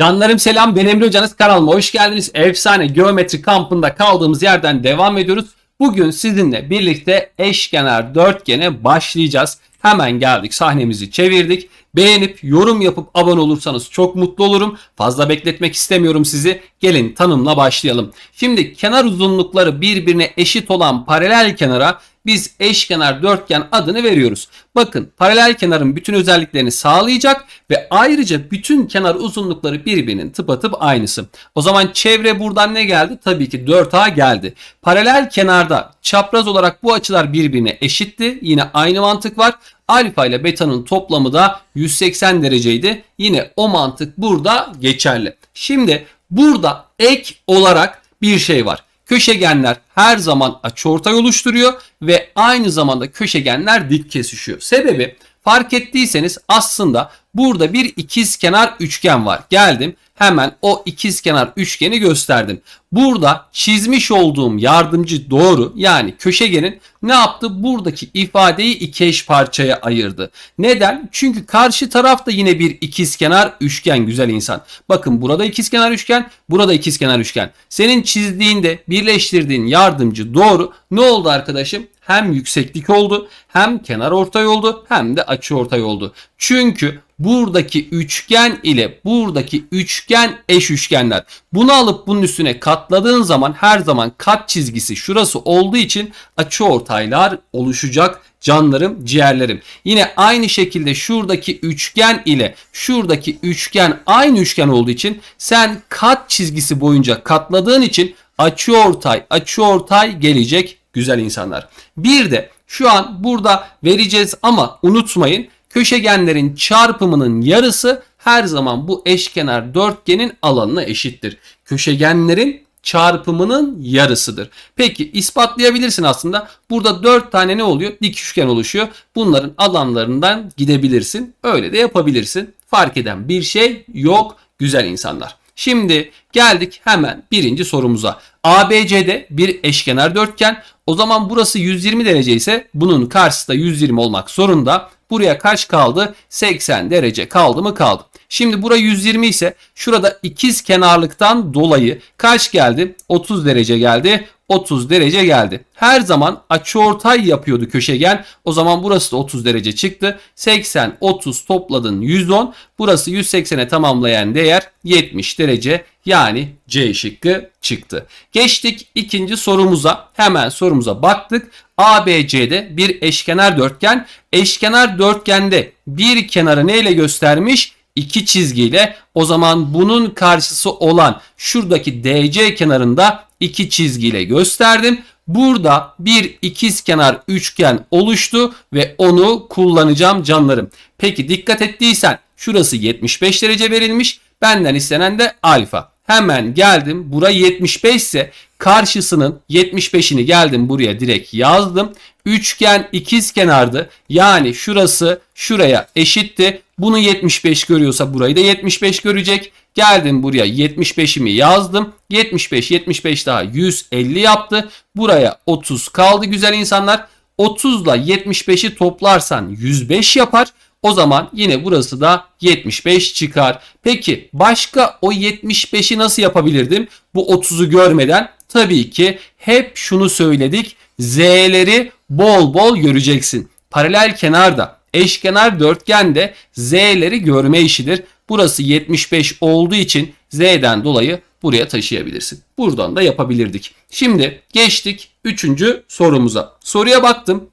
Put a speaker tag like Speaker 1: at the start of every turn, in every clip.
Speaker 1: Canlarım selam ben Emre Hocanız kanalıma hoş geldiniz. Efsane geometri kampında kaldığımız yerden devam ediyoruz. Bugün sizinle birlikte eşkenar dörtgene başlayacağız. Hemen geldik sahnemizi çevirdik. Beğenip yorum yapıp abone olursanız çok mutlu olurum. Fazla bekletmek istemiyorum sizi. Gelin tanımla başlayalım. Şimdi kenar uzunlukları birbirine eşit olan paralel kenara biz eşkenar dörtgen adını veriyoruz. Bakın paralel kenarın bütün özelliklerini sağlayacak ve ayrıca bütün kenar uzunlukları birbirinin tıpatıp aynısı. O zaman çevre buradan ne geldi? Tabii ki 4A geldi. Paralel kenarda çapraz olarak bu açılar birbirine eşitti. Yine aynı mantık var. Alfa ile beta'nın toplamı da 180 dereceydi. Yine o mantık burada geçerli. Şimdi burada ek olarak bir şey var. Köşegenler her zaman açıortay oluşturuyor ve aynı zamanda köşegenler dik kesişiyor. Sebebi fark ettiyseniz aslında Burada bir ikizkenar üçgen var. Geldim hemen o ikizkenar üçgeni gösterdim. Burada çizmiş olduğum yardımcı doğru yani köşegenin ne yaptı? Buradaki ifadeyi iki eş parçaya ayırdı. Neden? Çünkü karşı tarafta yine bir ikizkenar üçgen güzel insan. Bakın burada ikizkenar üçgen, burada ikizkenar üçgen. Senin çizdiğinde birleştirdiğin yardımcı doğru ne oldu arkadaşım? hem yükseklik oldu hem kenar ortay oldu hem de açı ortay oldu. Çünkü buradaki üçgen ile buradaki üçgen eş üçgenler. Bunu alıp bunun üstüne katladığın zaman her zaman kat çizgisi şurası olduğu için açı ortaylar oluşacak canlarım, ciğerlerim. Yine aynı şekilde şuradaki üçgen ile şuradaki üçgen aynı üçgen olduğu için sen kat çizgisi boyunca katladığın için açı ortay, açı ortay gelecek güzel insanlar. Bir de şu an burada vereceğiz ama unutmayın köşegenlerin çarpımının yarısı her zaman bu eşkenar dörtgenin alanına eşittir. Köşegenlerin çarpımının yarısıdır. Peki ispatlayabilirsin aslında. Burada 4 tane ne oluyor? Dik üçgen oluşuyor. Bunların alanlarından gidebilirsin. Öyle de yapabilirsin. Fark eden bir şey yok güzel insanlar. Şimdi geldik hemen birinci sorumuza. ABC'de bir eşkenar dörtgen. O zaman burası 120 derece ise bunun karşısı da 120 olmak zorunda. Buraya kaç kaldı? 80 derece kaldı mı kaldı. Şimdi bura 120 ise şurada ikiz kenarlıktan dolayı kaç geldi? 30 derece geldi. 30 derece geldi. Her zaman açıortay yapıyordu köşegen. O zaman burası da 30 derece çıktı. 80 30 topladın 110. Burası 180'e tamamlayan değer 70 derece yani C şıkkı çıktı. Geçtik ikinci sorumuza. Hemen sorumuza baktık. ABC'de bir eşkenar dörtgen. Eşkenar dörtgende bir kenarı neyle göstermiş? iki çizgiyle o zaman bunun karşısı olan şuradaki DC kenarında iki çizgiyle gösterdim. Burada bir ikizkenar üçgen oluştu ve onu kullanacağım canlarım. Peki dikkat ettiysen şurası 75 derece verilmiş. Benden istenen de alfa. Hemen geldim. Bura 75 ise karşısının 75'ini geldim buraya direkt yazdım. Üçgen ikiz kenardı. Yani şurası şuraya eşitti. Bunu 75 görüyorsa burayı da 75 görecek. Geldim buraya 75'imi yazdım. 75 75 daha 150 yaptı. Buraya 30 kaldı güzel insanlar. 30 ile 75'i toplarsan 105 yapar. O zaman yine burası da 75 çıkar. Peki başka o 75'i nasıl yapabilirdim? Bu 30'u görmeden tabii ki hep şunu söyledik. Z'leri bol bol göreceksin. Paralel kenarda eşkenar dörtgende z'leri görme işidir. Burası 75 olduğu için z'den dolayı buraya taşıyabilirsin. Buradan da yapabilirdik. Şimdi geçtik 3. sorumuza. Soruya baktım.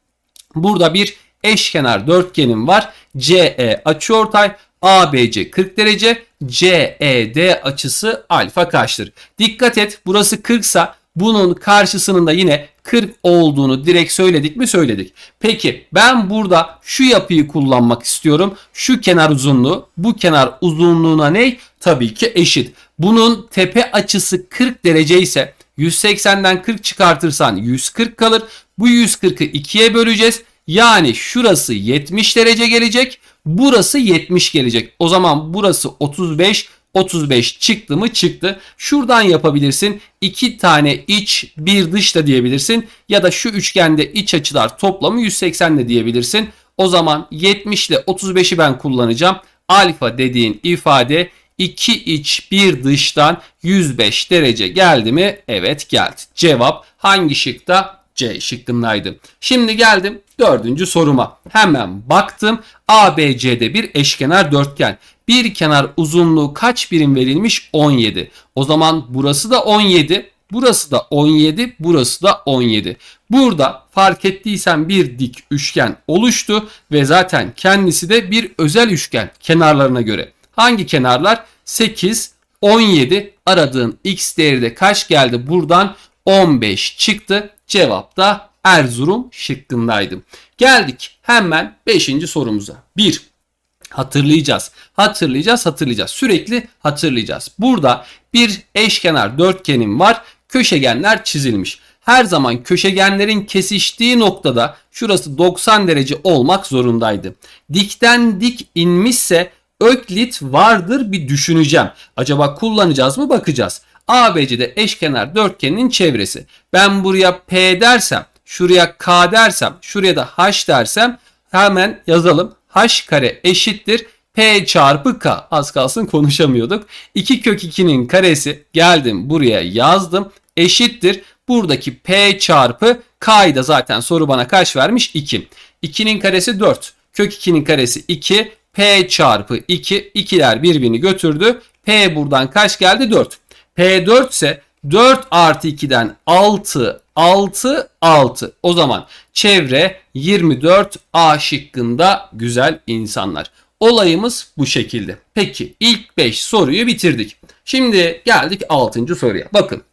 Speaker 1: Burada bir eşkenar dörtgenim var. CE açıortay, ABC 40 derece, CED açısı alfa kaçtır? Dikkat et burası 40 sa bunun karşısının da yine 40 olduğunu direkt söyledik mi? Söyledik. Peki ben burada şu yapıyı kullanmak istiyorum. Şu kenar uzunluğu bu kenar uzunluğuna ne? Tabii ki eşit. Bunun tepe açısı 40 derece ise 180'den 40 çıkartırsan 140 kalır. Bu 140'ı 2'ye böleceğiz. Yani şurası 70 derece gelecek. Burası 70 gelecek. O zaman burası 35, 35 çıktı mı çıktı. Şuradan yapabilirsin. 2 tane iç bir dış da diyebilirsin. Ya da şu üçgende iç açılar toplamı 180 de diyebilirsin. O zaman 70 ile 35'i ben kullanacağım. Alfa dediğin ifade 2 iç bir dıştan 105 derece geldi mi? Evet geldi. Cevap hangi şıkta? C şıkkındaydı. Şimdi geldim Dördüncü soruma hemen baktım. ABC'de bir eşkenar dörtgen. Bir kenar uzunluğu kaç birim verilmiş? 17. O zaman burası da 17. Burası da 17, burası da 17. Burada fark ettiysen bir dik üçgen oluştu ve zaten kendisi de bir özel üçgen kenarlarına göre. Hangi kenarlar? 8, 17 aradığın x değeri de kaç geldi buradan? 15 çıktı. Cevap da Erzurum şıkkındaydı. Geldik hemen 5. sorumuza. 1. Hatırlayacağız. Hatırlayacağız, hatırlayacağız. Sürekli hatırlayacağız. Burada bir eşkenar dörtgenim var. Köşegenler çizilmiş. Her zaman köşegenlerin kesiştiği noktada şurası 90 derece olmak zorundaydı. Dikten dik inmişse öklit vardır bir düşüneceğim. Acaba kullanacağız mı bakacağız. ABC'de eşkenar dörtgenin çevresi. Ben buraya P dersem şuraya k dersem şuraya da h dersem hemen yazalım. h kare eşittir. P çarpı K az kalsın konuşamıyorduk. 2 kök 2'nin karesi geldim buraya yazdım eşittir. Buradaki P çarpı K'yı da zaten soru bana kaç vermiş? 2. 2'nin karesi 4. Kök 2'nin karesi 2. P çarpı 2. 2'ler birbirini götürdü. P buradan kaç geldi? 4. P 4 ise 4 artı 2'den 6 6 6. O zaman çevre 24 A şıkkında güzel insanlar. Olayımız bu şekilde. Peki ilk 5 soruyu bitirdik. Şimdi geldik 6. soruya. Bakın.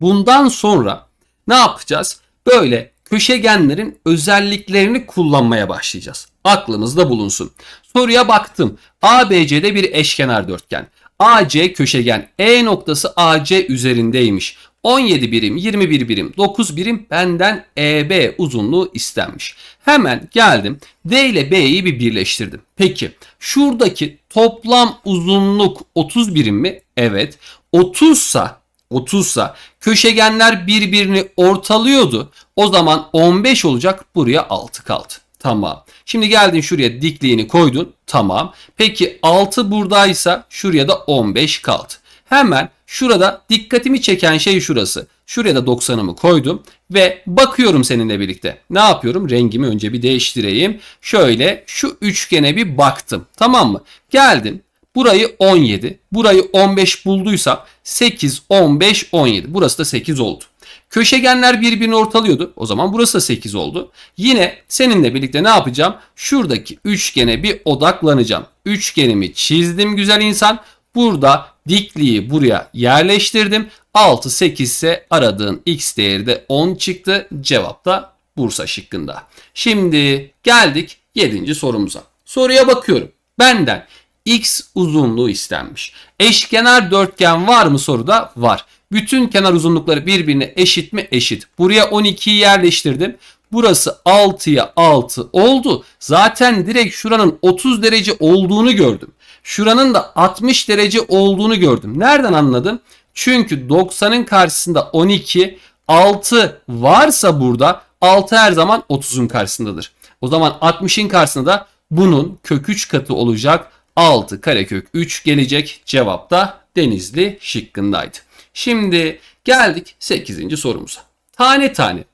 Speaker 1: Bundan sonra ne yapacağız? Böyle köşegenlerin özelliklerini kullanmaya başlayacağız. Aklımızda bulunsun. Soruya baktım. ABC'de bir eşkenar dörtgen. AC köşegen E noktası AC üzerindeymiş. 17 birim, 21 birim, 9 birim benden EB uzunluğu istenmiş. Hemen geldim D ile B'yi bir birleştirdim. Peki şuradaki toplam uzunluk 30 birim mi? Evet. 30 sa 30 sa köşegenler birbirini ortalıyordu. O zaman 15 olacak buraya 6 kaldı. Tamam. Şimdi geldin şuraya dikliğini koydun. Tamam. Peki 6 buradaysa şuraya da 15 kaldı. Hemen Şurada dikkatimi çeken şey şurası. Şuraya da 90'ımı koydum ve bakıyorum seninle birlikte. Ne yapıyorum? Rengimi önce bir değiştireyim. Şöyle şu üçgene bir baktım. Tamam mı? Geldim. Burayı 17, burayı 15 bulduysam 8, 15, 17. Burası da 8 oldu. Köşegenler birbirini ortalıyordu. O zaman burası da 8 oldu. Yine seninle birlikte ne yapacağım? Şuradaki üçgene bir odaklanacağım. Üçgenimi çizdim güzel insan. Burada dikliği buraya yerleştirdim. 6 8 ise aradığın x değeri de 10 çıktı. Cevap da Bursa şıkkında. Şimdi geldik 7. sorumuza. Soruya bakıyorum. Benden x uzunluğu istenmiş. Eşkenar dörtgen var mı soruda? Var. Bütün kenar uzunlukları birbirine eşit mi? Eşit. Buraya 12'yi yerleştirdim. Burası 6'ya 6 oldu. Zaten direkt şuranın 30 derece olduğunu gördüm şuranın da 60 derece olduğunu gördüm. Nereden anladım? Çünkü 90'ın karşısında 12, 6 varsa burada 6 her zaman 30'un karşısındadır. O zaman 60'ın karşısında da bunun kök 3 katı olacak 6 karekök 3 gelecek. Cevap da Denizli şıkkındaydı. Şimdi geldik 8. sorumuza. Tane tane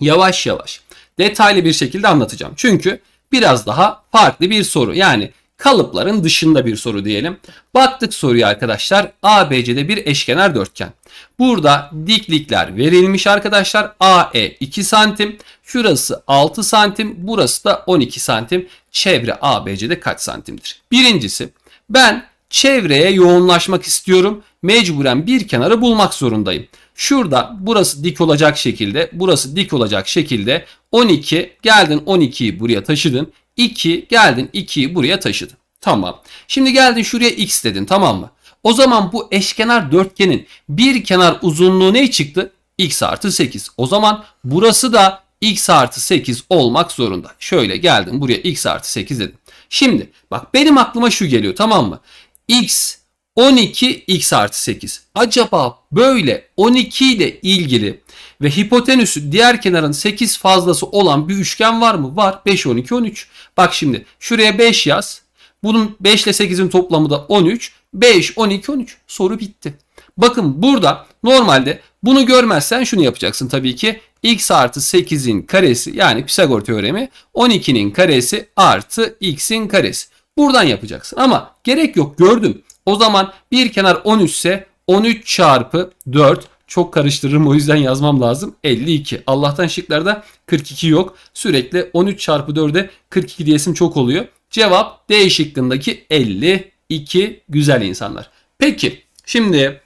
Speaker 1: yavaş yavaş detaylı bir şekilde anlatacağım. Çünkü biraz daha farklı bir soru. Yani kalıpların dışında bir soru diyelim. Baktık soruya arkadaşlar ABC'de bir eşkenar dörtgen. Burada diklikler verilmiş arkadaşlar. AE 2 santim, şurası 6 santim, burası da 12 santim. Çevre ABC'de kaç santimdir? Birincisi ben çevreye yoğunlaşmak istiyorum. Mecburen bir kenarı bulmak zorundayım. Şurada burası dik olacak şekilde, burası dik olacak şekilde 12 geldin 12'yi buraya taşıdın. 2 geldin 2'yi buraya taşıdın. Tamam. Şimdi geldin şuraya x dedin tamam mı? O zaman bu eşkenar dörtgenin bir kenar uzunluğu ne çıktı? x artı 8. O zaman burası da x artı 8 olmak zorunda. Şöyle geldim buraya x artı 8 dedim. Şimdi bak benim aklıma şu geliyor tamam mı? x 12 x artı 8. Acaba böyle 12 ile ilgili ve hipotenüsü diğer kenarın 8 fazlası olan bir üçgen var mı? Var. 5, 12, 13. Bak şimdi şuraya 5 yaz. Bunun 5 ile 8'in toplamı da 13. 5, 12, 13. Soru bitti. Bakın burada normalde bunu görmezsen şunu yapacaksın tabii ki. x artı 8'in karesi yani Pisagor teoremi 12'nin karesi artı x'in karesi. Buradan yapacaksın ama gerek yok gördüm. O zaman bir kenar 13 ise 13 çarpı 4 çok karıştırırım o yüzden yazmam lazım. 52. Allah'tan şıklarda 42 yok. Sürekli 13 çarpı 4'e 42 diyesim çok oluyor. Cevap D şıkkındaki 52 güzel insanlar. Peki şimdi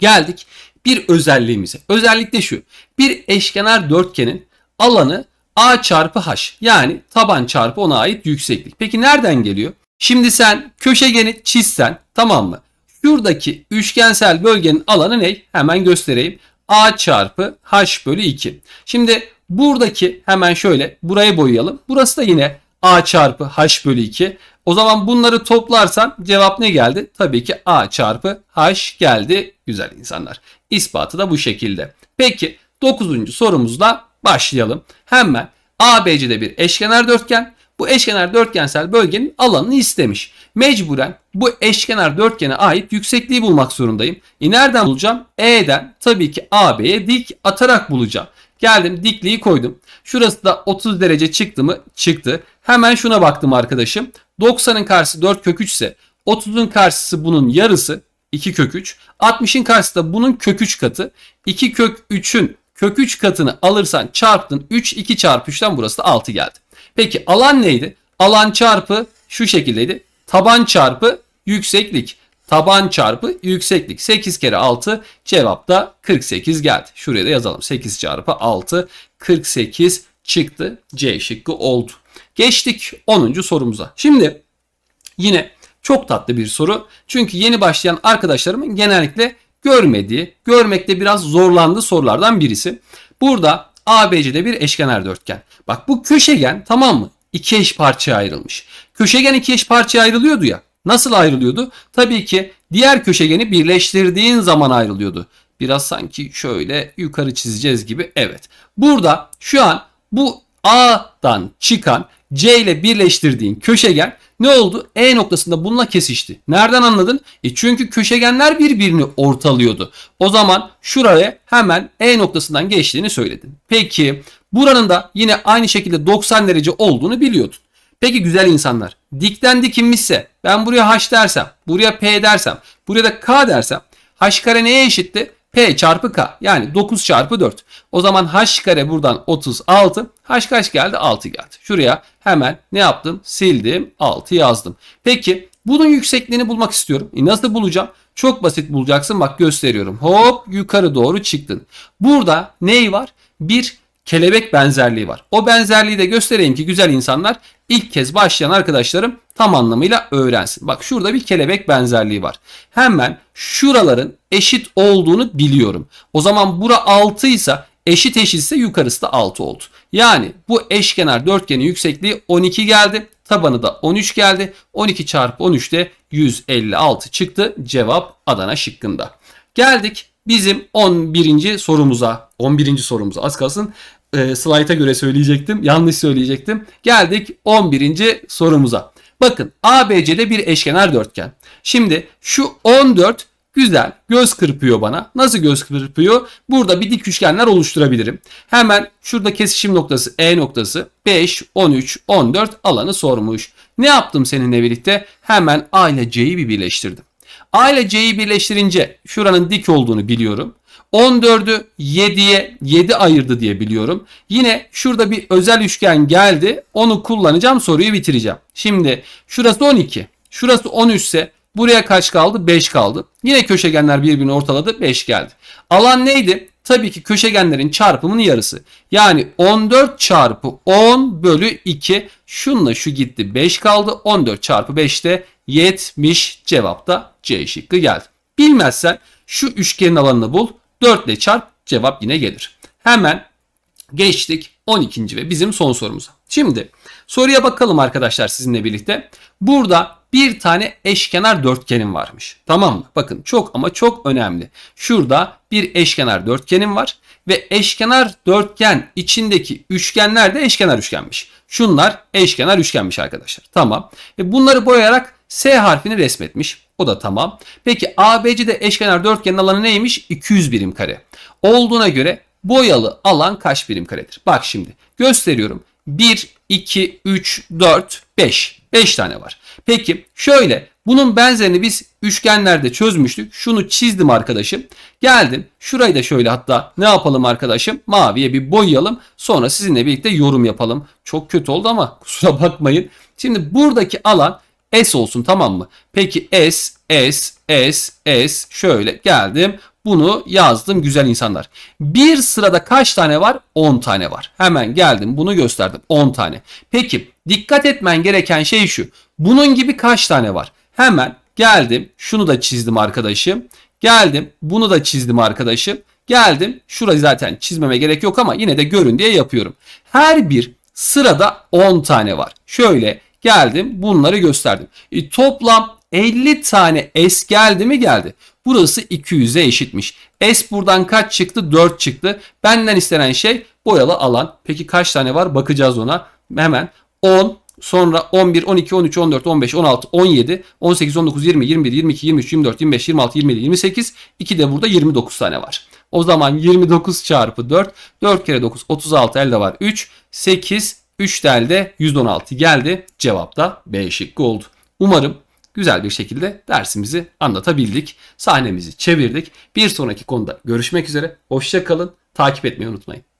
Speaker 1: geldik bir özelliğimize. Özellik de şu. Bir eşkenar dörtgenin alanı A çarpı H yani taban çarpı ona ait yükseklik. Peki nereden geliyor? Şimdi sen köşegeni çizsen tamam mı? Şuradaki üçgensel bölgenin alanı ne? Hemen göstereyim. A çarpı H bölü 2. Şimdi buradaki hemen şöyle buraya boyayalım. Burası da yine A çarpı H bölü 2. O zaman bunları toplarsan cevap ne geldi? Tabii ki A çarpı H geldi. Güzel insanlar. İspatı da bu şekilde. Peki 9. sorumuzla başlayalım. Hemen ABC'de bir eşkenar dörtgen bu eşkenar dörtgensel bölgenin alanını istemiş. Mecburen bu eşkenar dörtgene ait yüksekliği bulmak zorundayım. E nereden bulacağım? E'den tabii ki AB'ye dik atarak bulacağım. Geldim dikliği koydum. Şurası da 30 derece çıktı mı? Çıktı. Hemen şuna baktım arkadaşım. 90'ın karşısı 4 kök 3 ise 30'un karşısı bunun yarısı 2 kök 3. 60'ın karşısı da bunun kök 3 katı. 2 kök 3'ün Kök 3 katını alırsan çarptın 3 2 çarpı 3'ten burası da 6 geldi. Peki alan neydi? Alan çarpı şu şekildeydi. Taban çarpı yükseklik. Taban çarpı yükseklik. 8 kere 6 cevap da 48 geldi. Şuraya da yazalım. 8 çarpı 6 48 çıktı. C şıkkı oldu. Geçtik 10. sorumuza. Şimdi yine çok tatlı bir soru. Çünkü yeni başlayan arkadaşlarımın genellikle görmediği, görmekte biraz zorlandığı sorulardan birisi. Burada ABC'de bir eşkenar dörtgen. Bak bu köşegen tamam mı? İki eş parçaya ayrılmış. Köşegen iki eş parçaya ayrılıyordu ya. Nasıl ayrılıyordu? Tabii ki diğer köşegeni birleştirdiğin zaman ayrılıyordu. Biraz sanki şöyle yukarı çizeceğiz gibi. Evet. Burada şu an bu A'dan çıkan C ile birleştirdiğin köşegen ne oldu? E noktasında bununla kesişti. Nereden anladın? E çünkü köşegenler birbirini ortalıyordu. O zaman şuraya hemen E noktasından geçtiğini söyledin. Peki buranın da yine aynı şekilde 90 derece olduğunu biliyordun. Peki güzel insanlar dikten dikinmişse ben buraya H dersem buraya P dersem buraya da K dersem H kare neye eşitti? P çarpı K yani 9 çarpı 4. O zaman H kare buradan 36. H kaç geldi? 6 geldi. Şuraya hemen ne yaptım? Sildim 6 yazdım. Peki bunun yüksekliğini bulmak istiyorum. E nasıl bulacağım? Çok basit bulacaksın. Bak gösteriyorum. Hop yukarı doğru çıktın. Burada ney var? Bir kelebek benzerliği var. O benzerliği de göstereyim ki güzel insanlar ilk kez başlayan arkadaşlarım tam anlamıyla öğrensin. Bak şurada bir kelebek benzerliği var. Hemen şuraların eşit olduğunu biliyorum. O zaman bura 6 ise eşit eşitse yukarısı da 6 oldu. Yani bu eşkenar dörtgenin yüksekliği 12 geldi. Tabanı da 13 geldi. 12 çarpı 13 de 156 çıktı. Cevap Adana şıkkında. Geldik bizim 11. sorumuza. 11. sorumuza az kalsın e, slayta göre söyleyecektim. Yanlış söyleyecektim. Geldik 11. sorumuza. Bakın ABC'de bir eşkenar dörtgen. Şimdi şu 14 güzel göz kırpıyor bana. Nasıl göz kırpıyor? Burada bir dik üçgenler oluşturabilirim. Hemen şurada kesişim noktası E noktası 5, 13, 14 alanı sormuş. Ne yaptım seninle birlikte? Hemen A ile C'yi bir birleştirdim. A ile C'yi birleştirince şuranın dik olduğunu biliyorum. 14'ü 7'ye 7 ayırdı diye biliyorum. Yine şurada bir özel üçgen geldi. Onu kullanacağım soruyu bitireceğim. Şimdi şurası 12. Şurası 13 ise buraya kaç kaldı? 5 kaldı. Yine köşegenler birbirini ortaladı. 5 geldi. Alan neydi? Tabii ki köşegenlerin çarpımının yarısı. Yani 14 çarpı 10 bölü 2. Şunla şu gitti 5 kaldı. 14 çarpı 5'te 70 cevapta C şıkkı geldi. Bilmezsen şu üçgenin alanını bul. 4 ile çarp cevap yine gelir. Hemen geçtik 12. ve bizim son sorumuza. Şimdi soruya bakalım arkadaşlar sizinle birlikte. Burada bir tane eşkenar dörtgenim varmış. Tamam mı? Bakın çok ama çok önemli. Şurada bir eşkenar dörtgenim var ve eşkenar dörtgen içindeki üçgenler de eşkenar üçgenmiş. Şunlar eşkenar üçgenmiş arkadaşlar. Tamam. Ve bunları boyayarak S harfini resmetmiş. O da tamam. Peki ABC'de eşkenar dörtgenin alanı neymiş? 200 birim kare. Olduğuna göre boyalı alan kaç birim karedir? Bak şimdi gösteriyorum. 1, 2, 3, 4, 5. 5 tane var. Peki şöyle bunun benzerini biz üçgenlerde çözmüştük. Şunu çizdim arkadaşım. Geldim. Şurayı da şöyle hatta ne yapalım arkadaşım? Maviye bir boyayalım. Sonra sizinle birlikte yorum yapalım. Çok kötü oldu ama kusura bakmayın. Şimdi buradaki alan S olsun tamam mı? Peki S, S, S, S şöyle geldim. Bunu yazdım güzel insanlar. Bir sırada kaç tane var? 10 tane var. Hemen geldim bunu gösterdim 10 tane. Peki dikkat etmen gereken şey şu. Bunun gibi kaç tane var? Hemen geldim şunu da çizdim arkadaşım. Geldim bunu da çizdim arkadaşım. Geldim şurayı zaten çizmeme gerek yok ama yine de görün diye yapıyorum. Her bir sırada 10 tane var. Şöyle Geldim bunları gösterdim. E, toplam 50 tane S geldi mi geldi. Burası 200'e eşitmiş. S buradan kaç çıktı? 4 çıktı. Benden istenen şey boyalı alan. Peki kaç tane var? Bakacağız ona. Hemen 10, Sonra 11, 12, 13, 14, 15, 16, 17, 18, 19, 20, 21, 22, 23, 24, 25, 26, 27, 28. 2 de burada 29 tane var. O zaman 29 çarpı 4. 4 kere 9 36 elde var 3. 8 3 delde 116 geldi. Cevap da B şıkkı oldu. Umarım güzel bir şekilde dersimizi anlatabildik. Sahnemizi çevirdik. Bir sonraki konuda görüşmek üzere. Hoşçakalın. Takip etmeyi unutmayın.